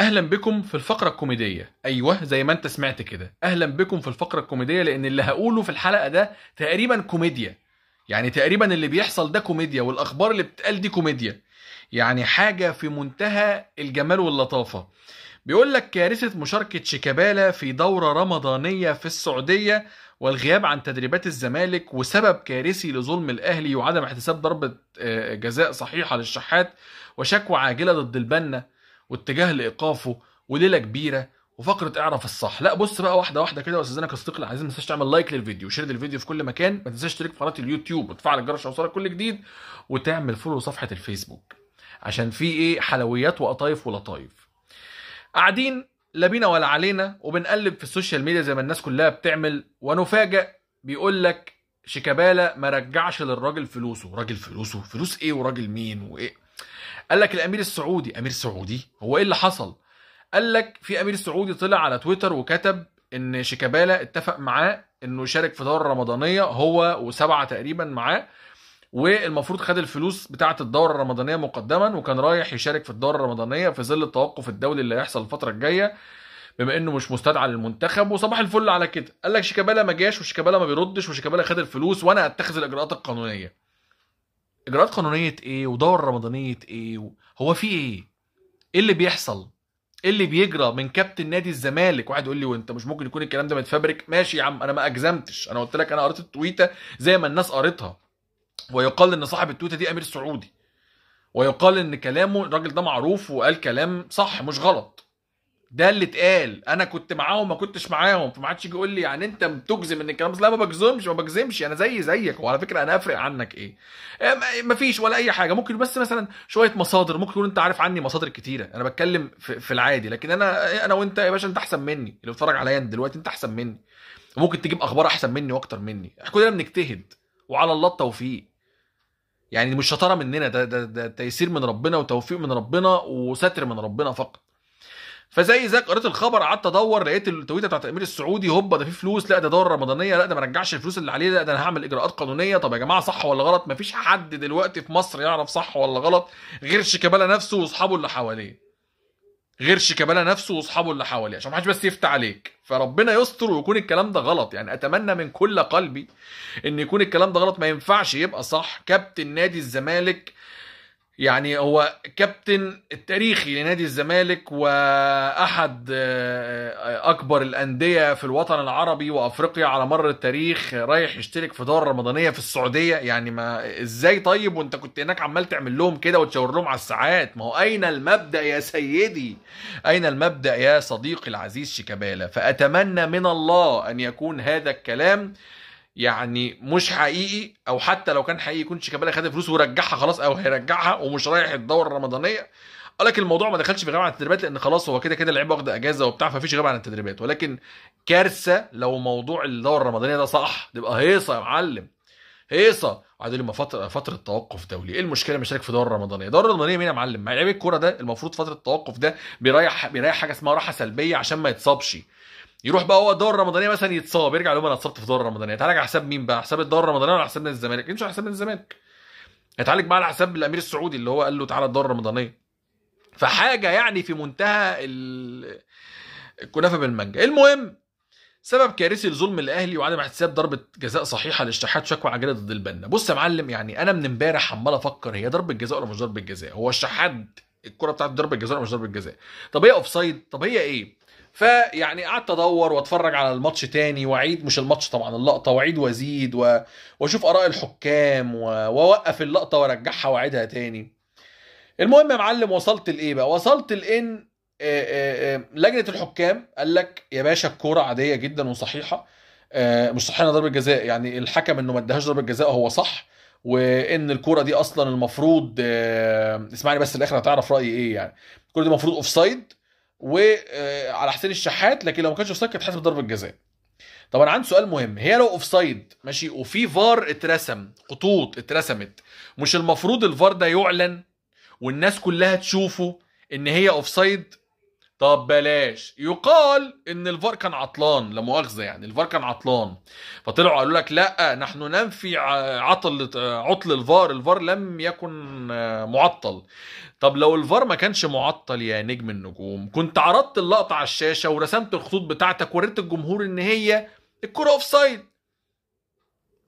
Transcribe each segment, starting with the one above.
اهلا بكم في الفقره الكوميديه ايوه زي ما انت سمعت كده اهلا بكم في الفقره الكوميديه لان اللي هقوله في الحلقه ده تقريبا كوميديا يعني تقريبا اللي بيحصل ده كوميديا والاخبار اللي بتتقال دي كوميديا يعني حاجه في منتهى الجمال واللطافه بيقول لك كارثه مشاركه شيكابالا في دوره رمضانيه في السعوديه والغياب عن تدريبات الزمالك وسبب كارثي لظلم الاهلي وعدم احتساب ضربه آه، جزاء صحيحه للشحات وشكوى عاجله ضد البنا واتجاه لايقافه وليله كبيره وفقره اعرف الصح لا بص بقى واحده واحده كده واستاذنا كاستقل عايزين ما تنساش تعمل لايك للفيديو وشير للفيديو في كل مكان ما تنساش تشترك في قناه اليوتيوب وتفعل الجرس عشان يوصلك كل جديد وتعمل فولو صفحه الفيسبوك عشان في ايه حلويات وقطايف ولطايف قاعدين لا بينا ولا علينا وبنقلب في السوشيال ميديا زي ما الناس كلها بتعمل ونفاجئ بيقول لك شيكابالا ما رجعش للراجل فلوسه راجل فلوسه فلوس ايه وراجل مين وايه قال لك الامير السعودي امير سعودي هو ايه اللي حصل قال لك في امير سعودي طلع على تويتر وكتب ان شيكابالا اتفق معاه انه يشارك في دوره رمضانيه هو وسبعه تقريبا معاه والمفروض خد الفلوس بتاعه الدوره الرمضانيه مقدما وكان رايح يشارك في الدوره الرمضانيه في ظل التوقف الدولي اللي هيحصل الفتره الجايه بما انه مش مستدعى للمنتخب وصباح الفل على كده قال لك شيكابالا ما جاش وشيكابالا ما بيردش وشيكابالا خد الفلوس وانا اتخذ الاجراءات القانونيه اجراءات قانونيه ايه ودور رمضانيه ايه و... هو في ايه ايه اللي بيحصل ايه اللي بيجرى من كابتن نادي الزمالك واحد يقول لي وانت مش ممكن يكون الكلام ده متفبرك ماشي يا عم انا ما اجزمتش انا قلت لك انا قريت التويته زي ما الناس قريتها ويقال ان صاحب التويته دي امير سعودي ويقال ان كلامه الراجل ده معروف وقال كلام صح مش غلط ده اللي اتقال انا كنت معاهم ما كنتش معاهم فما حدش يجي يقول لي يعني انت بتجزم ان الكلام لا ما بجزمش ما بجزمش انا زي زيك وعلى فكره انا افرق عنك ايه آه، ما فيش ولا اي حاجه ممكن بس مثلا شويه مصادر ممكن تكون انت عارف عني مصادر كتيره انا بتكلم في, العادي لكن انا انا وانت يا باشا انت احسن مني اللي بتفرج عليا دلوقتي انت احسن مني ممكن تجيب اخبار احسن مني واكتر مني احنا كلنا بنجتهد وعلى الله التوفيق يعني مش شطاره مننا ده ده, ده تيسير من ربنا وتوفيق من ربنا وستر من ربنا فقط فزي زيك قريت الخبر قعدت ادور لقيت التويته بتاعت الامير السعودي هوبا ده في فلوس لا ده دوره رمضانيه لا ده ما رجعش الفلوس اللي عليه لا ده انا هعمل اجراءات قانونيه طب يا جماعه صح ولا غلط ما فيش حد دلوقتي في مصر يعرف صح ولا غلط غير شيكابالا نفسه واصحابه اللي حواليه غير شيكابالا نفسه واصحابه اللي حواليه عشان ما حدش بس يفتح عليك فربنا يستر ويكون الكلام ده غلط يعني اتمنى من كل قلبي ان يكون الكلام ده غلط ما ينفعش يبقى صح كابتن نادي الزمالك يعني هو كابتن التاريخي لنادي الزمالك واحد آه، آه، اكبر الانديه في الوطن العربي وافريقيا على مر التاريخ رايح يشترك في دوره رمضانيه في السعوديه يعني ما ازاي طيب وانت كنت هناك عمال تعمل لهم كده وتشاور لهم على الساعات ما هو اين المبدا يا سيدي اين المبدا يا صديقي العزيز شيكابالا فاتمنى من الله ان يكون هذا الكلام يعني مش حقيقي او حتى لو كان حقيقي يكون شيكابالا خد فلوس ورجعها خلاص او هيرجعها ومش رايح الدوره الرمضانيه قال لك الموضوع ما دخلش في غياب عن التدريبات لان خلاص هو كده كده اللعيبه واخده اجازه وبتاع فمفيش غياب عن التدريبات ولكن كارثه لو موضوع الدوره الرمضانيه ده صح تبقى هيصه يا معلم هيصه وبعدين لي فتره فتره توقف دولي ايه المشكله مش في دوره رمضانيه دوره رمضانيه مين يا معلم ما لعيب الكوره ده المفروض فتره التوقف ده بيريح بيريح حاجه اسمها راحه سلبيه عشان ما يتصابش يروح بقى هو الدوره الرمضانيه مثلا يتصاب يرجع يقول انا اتصبت في الدوره الرمضانيه تعالج على حساب مين بقى؟ حساب الدوره الرمضانيه ولا حساب نادي الزمالك؟ يمشي على حساب نادي الزمالك هيتعالج بقى على حساب الامير السعودي اللي هو قال له تعالى الدوره الرمضانيه فحاجه يعني في منتهى ال... الكنافه بالمانجا المهم سبب كارثي لظلم الاهلي وعدم احتساب ضربه جزاء صحيحه لاشتحات شكوى عاجله ضد البنا بص يا معلم يعني انا من امبارح عمال افكر هي ضربه جزاء ولا مش ضربه جزاء هو الشحات الكره بتاعت ضربه جزاء ولا مش ضربه جزاء طب هي اوفسايد طب هي ايه فيعني قعدت ادور واتفرج على الماتش تاني واعيد مش الماتش طبعا اللقطه واعيد وازيد واشوف اراء الحكام واوقف اللقطه وارجعها واعيدها تاني المهم يا معلم وصلت لايه بقى وصلت لان آه، آه، آه، لجنه الحكام قال لك يا باشا الكوره عاديه جدا وصحيحه مش صحيحه ضربه جزاء يعني الحكم انه ما ادهاش ضربه جزاء هو صح وان الكوره دي اصلا المفروض اسمعني بس الاخر هتعرف رايي ايه يعني الكوره دي المفروض اوف سايد وعلى آه، حسين الشحات لكن لو ما كانش اوفسايد كانت حسب ضربه جزاء طب انا عندي سؤال مهم هي لو اوفسايد ماشي وفي فار اترسم خطوط اترسمت مش المفروض الفار ده يعلن والناس كلها تشوفه ان هي اوفسايد طب بلاش يقال ان الفار كان عطلان لا مؤاخذه يعني الفار كان عطلان فطلعوا قالوا لك لا نحن ننفي عطل عطل الفار الفار لم يكن آه، معطل طب لو الفار ما كانش معطل يا نجم النجوم كنت عرضت اللقطه على الشاشه ورسمت الخطوط بتاعتك وريت الجمهور ان هي الكره اوف سايد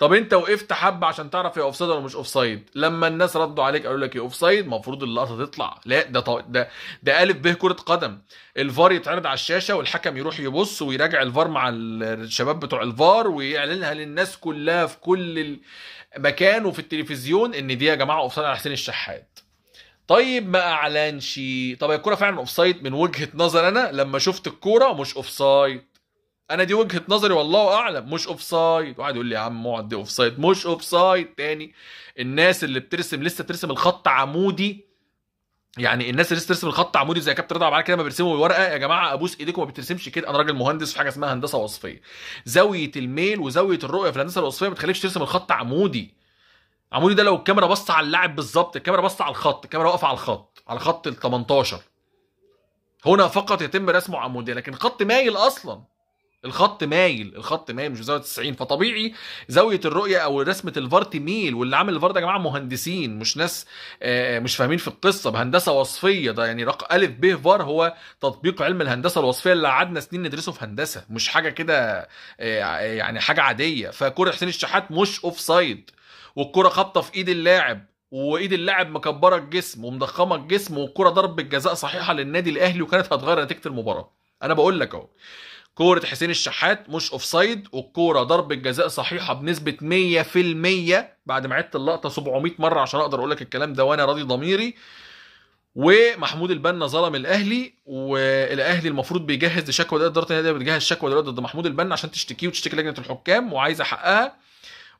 طب انت وقفت حبه عشان تعرف هي اوفسايد ولا مش اوفسايد لما الناس ردوا عليك قالوا لك هي اوفسايد المفروض اللقطه تطلع لا ده طو... ده ده الف به كره قدم الفار يتعرض على الشاشه والحكم يروح يبص ويراجع الفار مع الشباب بتوع الفار ويعلنها للناس كلها في كل مكان وفي التلفزيون ان دي يا جماعه اوفسايد على حسين الشحات طيب ما اعلنش طب الكوره فعلا اوفسايد من وجهه نظر انا لما شفت الكوره مش اوفسايد انا دي وجهه نظري والله اعلم مش اوف سايد واحد يقول لي يا عم اقعد دي اوف سايد مش اوف سايد تاني الناس اللي بترسم لسه بترسم الخط عمودي يعني الناس اللي لسه بترسم الخط عمودي زي كابتن رضا بعد كده ما بيرسموا بالورقه يا جماعه ابوس ايديكم ما بترسمش كده انا راجل مهندس في حاجه اسمها هندسه وصفيه زاويه الميل وزاويه الرؤيه في الهندسه الوصفيه ما بتخليكش ترسم الخط عمودي عمودي ده لو الكاميرا بصت على اللاعب بالظبط الكاميرا بصت على الخط الكاميرا واقفه على الخط على خط ال 18 هنا فقط يتم رسمه عمودي لكن خط مايل اصلا الخط مايل الخط مايل مش زاويه 90 فطبيعي زاويه الرؤيه او رسمه الفار تميل واللي عامل الفار ده يا جماعه مهندسين مش ناس آه، مش فاهمين في القصه بهندسه وصفيه ده يعني رق الف ب فار هو تطبيق علم الهندسه الوصفيه اللي قعدنا سنين ندرسه في هندسه مش حاجه كده آه، يعني حاجه عاديه فكره حسين الشحات مش اوف سايد والكره خابطه في ايد اللاعب وايد اللاعب مكبره الجسم ومضخمه الجسم والكره ضربه جزاء صحيحه للنادي الاهلي وكانت هتغير نتيجه المباراه انا بقول لك اهو كوره حسين الشحات مش اوف سايد والكوره ضربه جزاء صحيحه بنسبه 100% بعد ما عدت اللقطه 700 مره عشان اقدر اقول لك الكلام ده وانا راضي ضميري ومحمود البنا ظلم الاهلي والاهلي المفروض بيجهز لشكوى ده اداره النادي بتجهز شكوى دلوقتي ضد محمود البنا عشان تشتكيه وتشتكي لجنه الحكام وعايزه حقها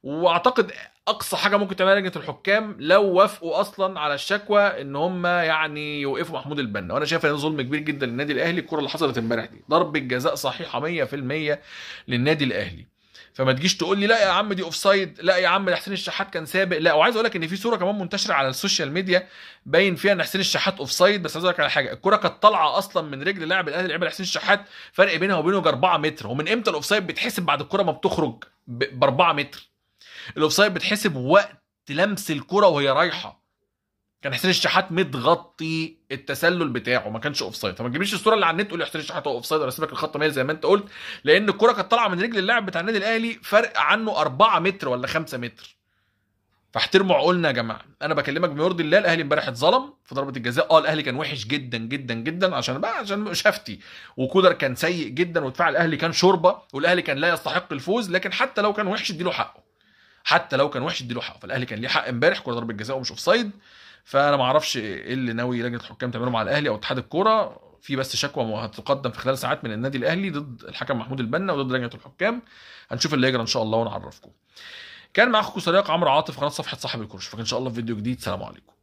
واعتقد اقصى حاجه ممكن تعملها لجنه الحكام لو وافقوا اصلا على الشكوى ان هم يعني يوقفوا محمود البنا وانا شايف ان ظلم كبير جدا للنادي الاهلي الكره اللي حصلت امبارح دي ضربه جزاء صحيحه 100% للنادي الاهلي فما تجيش تقول لي لا يا عم دي اوف سايد لا يا عم ده حسين الشحات كان سابق لا وعايز اقول لك ان في صوره كمان منتشره على السوشيال ميديا باين فيها ان حسين الشحات اوف سايد بس عايز اقول لك على حاجه الكره كانت طالعه اصلا من رجل لاعب الاهلي لعيب حسين الشحات فرق بينها وبينه 4 متر ومن امتى الاوف سايد بيتحسب بعد الكره ما بتخرج ب 4 متر الاوفسايد بتحسب وقت لمس الكره وهي رايحه كان حسين الشحات متغطي التسلل بتاعه ما كانش اوفسايد فما تجيبليش الصوره اللي على النت تقول لي حسين الشحات هو اوفسايد انا سيبك الخط ميل زي ما انت قلت لان الكره كانت طالعه من رجل اللاعب بتاع النادي الاهلي فرق عنه 4 متر ولا 5 متر فاحترموا عقولنا يا جماعه انا بكلمك بيرضي الله الاهلي امبارح اتظلم في ضربه الجزاء اه الاهلي كان وحش جدا جدا جدا عشان بقى عشان شفتي وكولر كان سيء جدا ودفاع الاهلي كان شوربه والاهلي كان لا يستحق الفوز لكن حتى لو كان وحش اديله حقه حتى لو كان وحش اديله حقه فالاهلي كان ليه حق امبارح كره ضربه جزاء ومش اوف سايد فانا ما اعرفش ايه اللي ناوي لجنه الحكام تعمله مع الاهلي او اتحاد الكوره في بس شكوى هتقدم في خلال ساعات من النادي الاهلي ضد الحكم محمود البنا وضد لجنه الحكام هنشوف اللي يجرى ان شاء الله ونعرفكم كان معاكم صديق عمرو عاطف قناه صفحه صاحب الكرش فكان ان شاء الله في فيديو جديد سلام عليكم